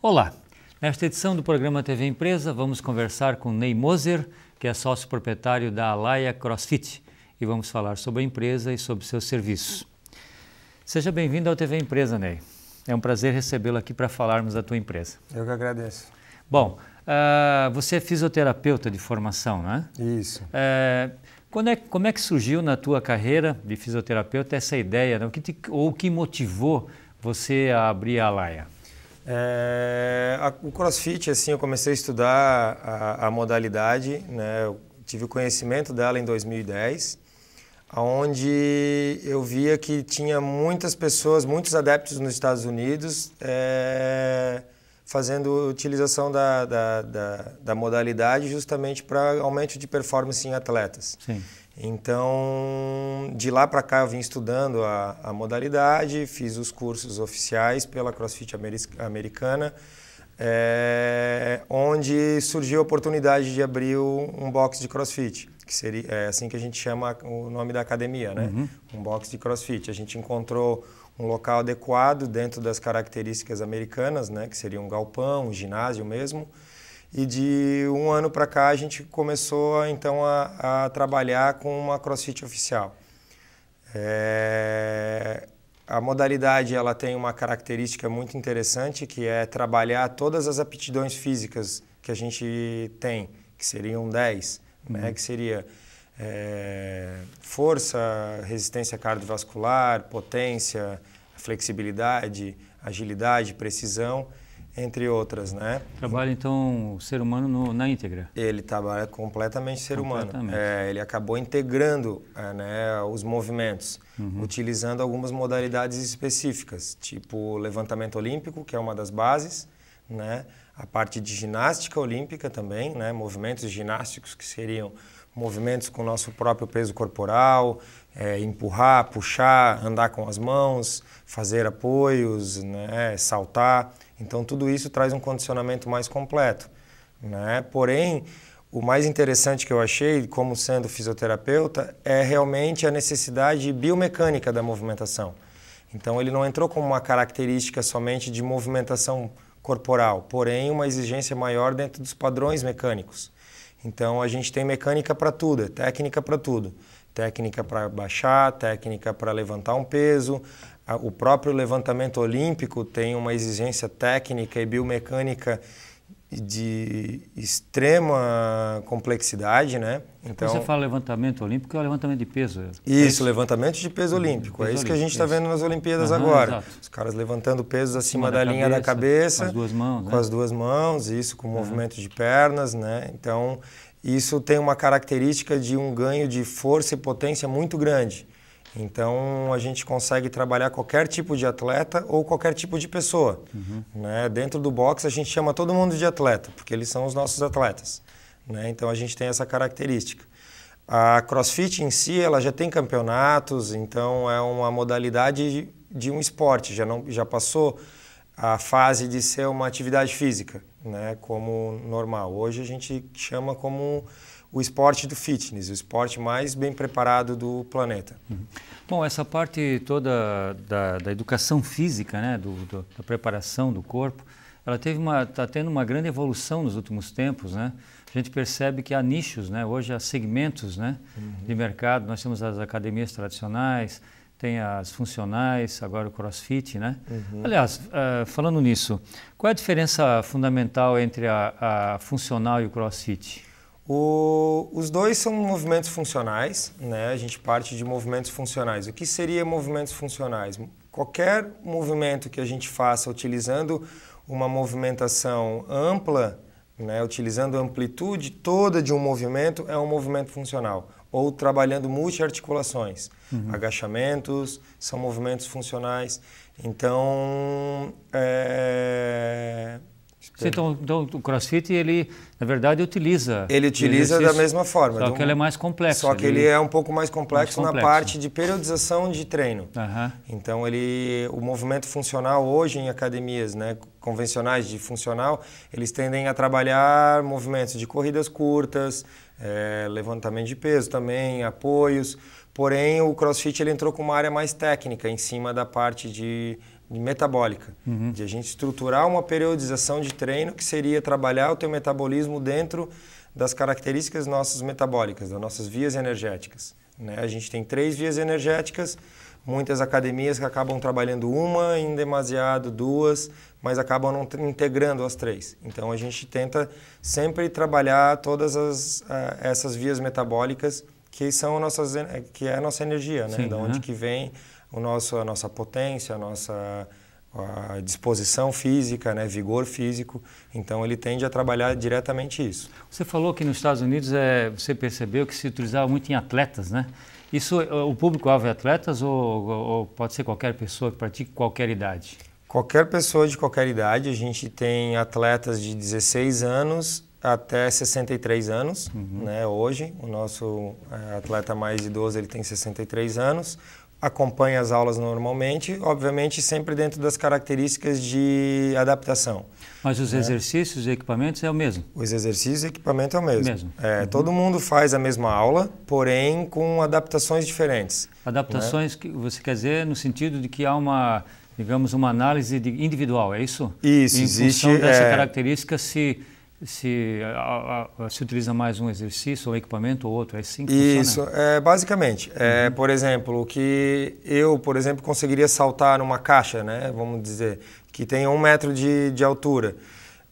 Olá! Nesta edição do programa TV Empresa, vamos conversar com Ney Moser, que é sócio proprietário da Alaia CrossFit, e vamos falar sobre a empresa e sobre seus serviços. Seja bem-vindo ao TV Empresa, Ney. É um prazer recebê-lo aqui para falarmos da tua empresa. Eu que agradeço. Bom, uh, você é fisioterapeuta de formação, né? Isso. Uh, é, como é que surgiu na tua carreira de fisioterapeuta essa ideia, né? o que te, ou o que motivou você a abrir a Alaia? É, a, o CrossFit, assim, eu comecei a estudar a, a modalidade, né? Eu tive o conhecimento dela em 2010, onde eu via que tinha muitas pessoas, muitos adeptos nos Estados Unidos é, fazendo utilização da, da, da, da modalidade justamente para aumento de performance em atletas. Sim. Então, de lá para cá eu vim estudando a, a, modalidade, fiz os cursos oficiais pela CrossFit americana, é, onde surgiu a oportunidade de abrir um box de CrossFit, que seria é assim que a gente chama o nome da academia, né? Uhum. Um box de CrossFit. A gente encontrou um local adequado dentro das características americanas, né? Que seria um galpão, um ginásio mesmo e de um ano para cá a gente começou então a, a trabalhar com uma CrossFit oficial. É... A modalidade ela tem uma característica muito interessante que é trabalhar todas as aptidões físicas que a gente tem, que seriam 10, né, uhum. né? que seria é, força, resistência cardiovascular, potência, flexibilidade, agilidade, precisão entre outras, né? Trabalha então o ser humano no, na íntegra? Ele trabalha completamente ser completamente. humano. É, ele acabou integrando é, né, os movimentos, uhum. utilizando algumas modalidades específicas, tipo levantamento olímpico, que é uma das bases, né? A parte de ginástica olímpica também, né? Movimentos ginásticos que seriam movimentos com o nosso próprio peso corporal, é, empurrar, puxar, andar com as mãos, fazer apoios, né? Saltar. Então, tudo isso traz um condicionamento mais completo. Né? Porém, o mais interessante que eu achei, como sendo fisioterapeuta, é realmente a necessidade biomecânica da movimentação. Então, ele não entrou como uma característica somente de movimentação corporal, porém, uma exigência maior dentro dos padrões mecânicos. Então, a gente tem mecânica para é tudo, técnica para tudo técnica para baixar, técnica para levantar um peso, o próprio levantamento olímpico tem uma exigência técnica e biomecânica de extrema complexidade, né? Então você fala levantamento olímpico é o levantamento de peso. É isso, levantamento de peso olímpico. Peso é isso que a gente está vendo nas Olimpíadas agora. Exato. Os caras levantando pesos acima da, da, linha cabeça, da cabeça, com as duas mãos, com né? as duas mãos, isso com Aham. movimento de pernas, né? Então isso tem uma característica de um ganho de força e potência muito grande. Então a gente consegue trabalhar qualquer tipo de atleta ou qualquer tipo de pessoa. Uhum. Né? Dentro do boxe a gente chama todo mundo de atleta, porque eles são os nossos atletas. Né? Então a gente tem essa característica. A CrossFit em si ela já tem campeonatos, então é uma modalidade de um esporte, já, não, já passou a fase de ser uma atividade física, né? como normal. Hoje a gente chama como o esporte do fitness, o esporte mais bem preparado do planeta. Uhum. Bom, essa parte toda da, da educação física, né, do, do, da preparação do corpo, ela teve uma, está tendo uma grande evolução nos últimos tempos, né? A gente percebe que há nichos, né? Hoje há segmentos, né, uhum. de mercado. Nós temos as academias tradicionais, tem as funcionais, agora o CrossFit, né? Uhum. Aliás, uh, falando nisso, qual é a diferença fundamental entre a, a funcional e o CrossFit? O, os dois são movimentos funcionais, né? A gente parte de movimentos funcionais. O que seria movimentos funcionais? Qualquer movimento que a gente faça utilizando uma movimentação ampla, né? utilizando a amplitude toda de um movimento, é um movimento funcional. Ou trabalhando multiarticulações. Uhum. Agachamentos são movimentos funcionais. Então, é então, então, o CrossFit ele na verdade utiliza ele utiliza da mesma forma só um, que ele é mais complexo só que ele, ele é um pouco mais complexo, mais complexo, na parte de periodização de treino então ele o movimento funcional hoje em academias né convencionais de funcional eles tendem a trabalhar movimentos de corridas curtas é, levantamento de peso também apoios porém o CrossFit ele entrou com uma área mais técnica em cima da parte de metabólica, uhum. de a gente estruturar uma periodização de treino que seria trabalhar o teu metabolismo dentro das características nossas metabólicas, das nossas vias energéticas. Né? A gente tem três vias energéticas, muitas academias que acabam trabalhando uma, em demasiado duas, mas acabam não integrando as três. Então a gente tenta sempre trabalhar todas as, uh, essas vias metabólicas que são nossas eh, que é a nossa energia, né? Sim, da onde que vem o nosso, a nossa potência, a nossa a disposição física, né, vigor físico. Então ele tende a trabalhar diretamente isso. Você falou que nos Estados Unidos é, você percebeu que se utilizava muito em atletas, né? Isso é, o público-alvo é atletas ou, ou, pode ser qualquer pessoa que pratique qualquer idade? Qualquer pessoa de qualquer idade. A gente tem atletas de 16 anos até 63 anos, uhum. né? Hoje o nosso é, atleta mais idoso ele tem 63 anos acompanha as aulas normalmente, obviamente sempre dentro das características de adaptação. Mas os né? exercícios e equipamentos é o mesmo? Os exercícios e equipamento é o mesmo. mesmo. É, uhum. Todo mundo faz a mesma aula, porém com adaptações diferentes. Adaptações né? que você quer dizer no sentido de que há uma digamos uma análise individual, é isso? Isso, em existe. Em função dessa é... característica se se, a, a, se utiliza mais um exercício, um equipamento ou outro, é assim que Isso, funciona? é, basicamente. É, uhum. É, por exemplo, o que eu, por exemplo, conseguiria saltar numa caixa, né, vamos dizer, que tem um metro de, de altura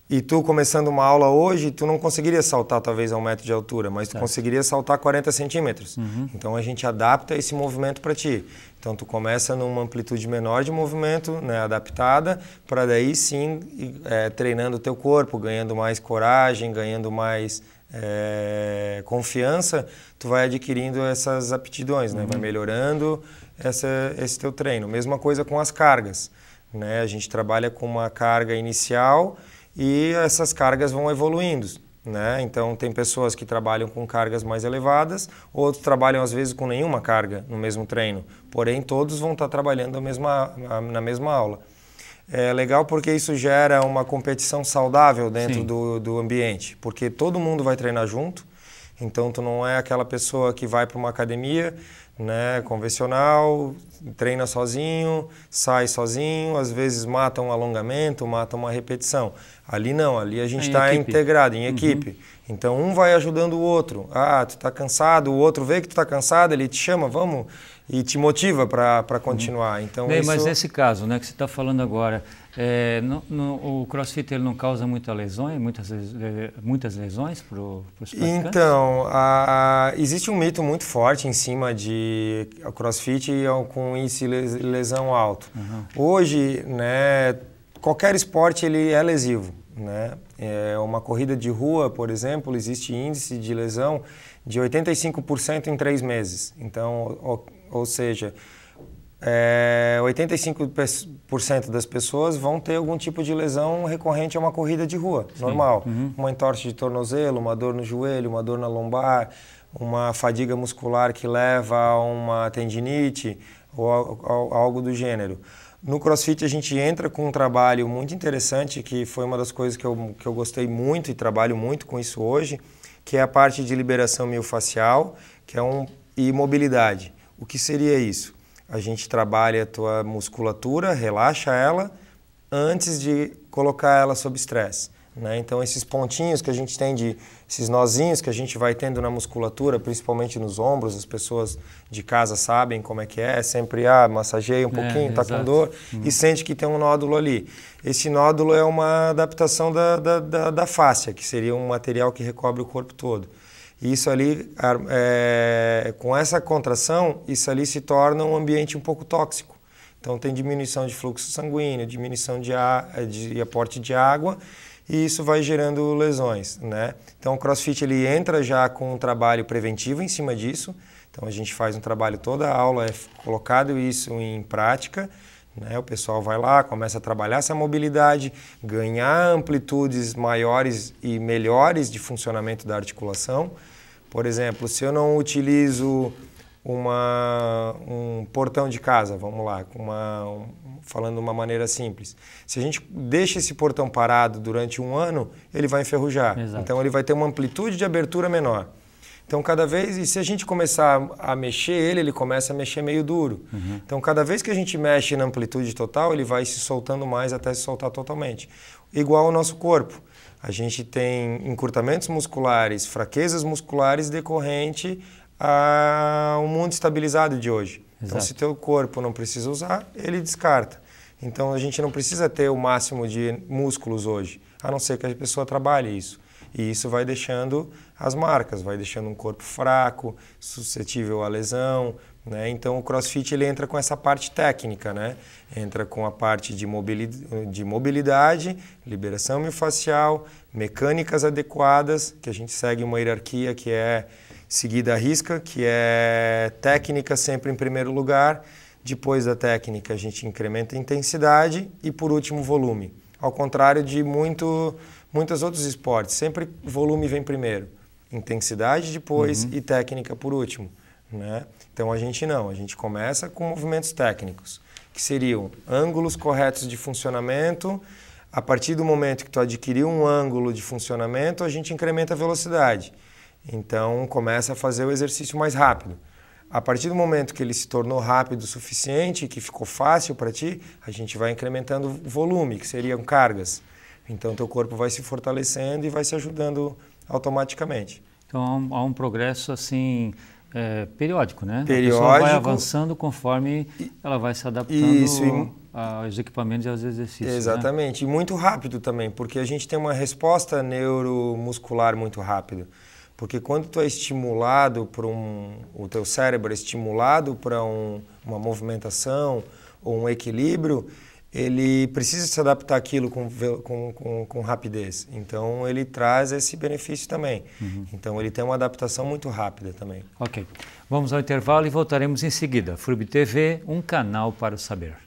e tu começando uma aula hoje, tu não conseguiria saltar talvez a um metro de altura, mas tu certo. conseguiria saltar 40 centímetros. Uhum. Então a gente adapta esse movimento para ti. Então tu começa numa amplitude menor de movimento, né, adaptada, para daí sim é, treinando o teu corpo, ganhando mais coragem, ganhando mais é, confiança, tu vai adquirindo essas aptidões, né? Uhum. vai melhorando essa, esse teu treino. Mesma coisa com as cargas. Né? A gente trabalha com uma carga inicial e essas cargas vão evoluindo. Né? Então, tem pessoas que trabalham com cargas mais elevadas, outros trabalham às vezes com nenhuma carga no mesmo treino, porém todos vão estar trabalhando mesma, na mesma aula. É legal porque isso gera uma competição saudável dentro do, do, ambiente, porque todo mundo vai treinar junto, então tu não é aquela pessoa que vai para uma academia, né, convencional, treina sozinho, sai sozinho, às vezes mata um alongamento, mata uma repetição. Ali não, ali a gente está integrado em uhum. equipe. Uhum. Então um vai ajudando o outro. Ah, tu está cansado, o outro vê que tu está cansado, ele te chama, vamos e te motiva para uhum. continuar. Então Bem, isso... mas nesse caso, né, que você está falando agora é, no, no, o crossfit ele não causa muita lesões, é muitas, muitas lesões para os praticantes? Então, a, a, existe um mito muito forte em cima de crossfit é com índice de lesão alto. Uhum. Hoje, né, qualquer esporte ele é lesivo. Né? É, uma corrida de rua, por exemplo, existe índice de lesão de 85% em três meses. Então, ou seja, é, 85% das pessoas vão ter algum tipo de lesão recorrente a uma corrida de rua, Sim. normal. Uhum. Uma entorse de tornozelo, uma dor no joelho, uma dor na lombar, uma fadiga muscular que leva a uma tendinite ou a, a, a algo do gênero. No CrossFit a gente entra com um trabalho muito interessante, que foi uma das coisas que eu, que eu gostei muito e trabalho muito com isso hoje, que é a parte de liberação miofascial que é um, e mobilidade. O que seria isso? a gente trabalha a tua musculatura, relaxa ela antes de colocar ela sob estresse. Né? Então, esses pontinhos que a gente tem, de, esses nozinhos que a gente vai tendo na musculatura, principalmente nos ombros, as pessoas de casa sabem como é que é, sempre ah, massageia um é, pouquinho, está com dor, hum. e sente que tem um nódulo ali. Esse nódulo é uma adaptação da, da, da, da fáscia, que seria um material que recobre o corpo todo isso ali, é, com essa contração, isso ali se torna um ambiente um pouco tóxico. Então tem diminuição de fluxo sanguíneo, diminuição de, a, de aporte de água e isso vai gerando lesões, né? Então o CrossFit ele entra já com um trabalho preventivo em cima disso. Então a gente faz um trabalho toda a aula é colocado isso em prática né? O pessoal vai lá, começa a trabalhar essa mobilidade, ganhar amplitudes maiores e melhores de funcionamento da articulação. Por exemplo, se eu não utilizo uma, um portão de casa, vamos lá, uma, um, falando de uma maneira simples. Se a gente deixa esse portão parado durante um ano, ele vai enferrujar. Exato. Então ele vai ter uma amplitude de abertura menor. Então, cada vez, e se a gente começar a mexer ele, ele começa a mexer meio duro. Uhum. Então, cada vez que a gente mexe na amplitude total, ele vai se soltando mais até se soltar totalmente. Igual ao nosso corpo. A gente tem encurtamentos musculares, fraquezas musculares decorrente a um mundo estabilizado de hoje. Exato. Então, se teu corpo não precisa usar, ele descarta. Então, a gente não precisa ter o máximo de músculos hoje, a não ser que a pessoa trabalhe isso. E isso vai deixando as marcas, vai deixando um corpo fraco, suscetível à lesão, né? Então o CrossFit ele entra com essa parte técnica, né? Entra com a parte de mobilidade, de mobilidade, liberação miofascial, mecânicas adequadas, que a gente segue uma hierarquia que é seguida à risca, que é técnica sempre em primeiro lugar, depois da técnica a gente incrementa a intensidade e por último volume. Ao contrário de muito muitos outros esportes, sempre volume vem primeiro, intensidade depois uhum. e técnica por último. Né? Então a gente não, a gente começa com movimentos técnicos, que seriam ângulos corretos de funcionamento. A partir do momento que tu adquiriu um ângulo de funcionamento, a gente incrementa a velocidade. Então começa a fazer o exercício mais rápido. A partir do momento que ele se tornou rápido o suficiente, que ficou fácil para ti, a gente vai incrementando o volume, que seriam cargas. Então, teu corpo vai se fortalecendo e vai se ajudando automaticamente. Então, há um progresso assim é, periódico, né? Periódico. A pessoa vai avançando conforme ela vai se adaptando isso, e, aos equipamentos e aos exercícios. Né? Exatamente. Né? E muito rápido também, porque a gente tem uma resposta neuromuscular muito rápido. Porque quando tu é estimulado por um, o teu cérebro é estimulado para um, uma movimentação ou um equilíbrio, ele precisa se adaptar àquilo com, com, com, com rapidez. Então, ele traz esse benefício também. Uhum. Então, ele tem uma adaptação muito rápida também. Ok. Vamos ao intervalo e voltaremos em seguida. FURB TV, um canal para o saber.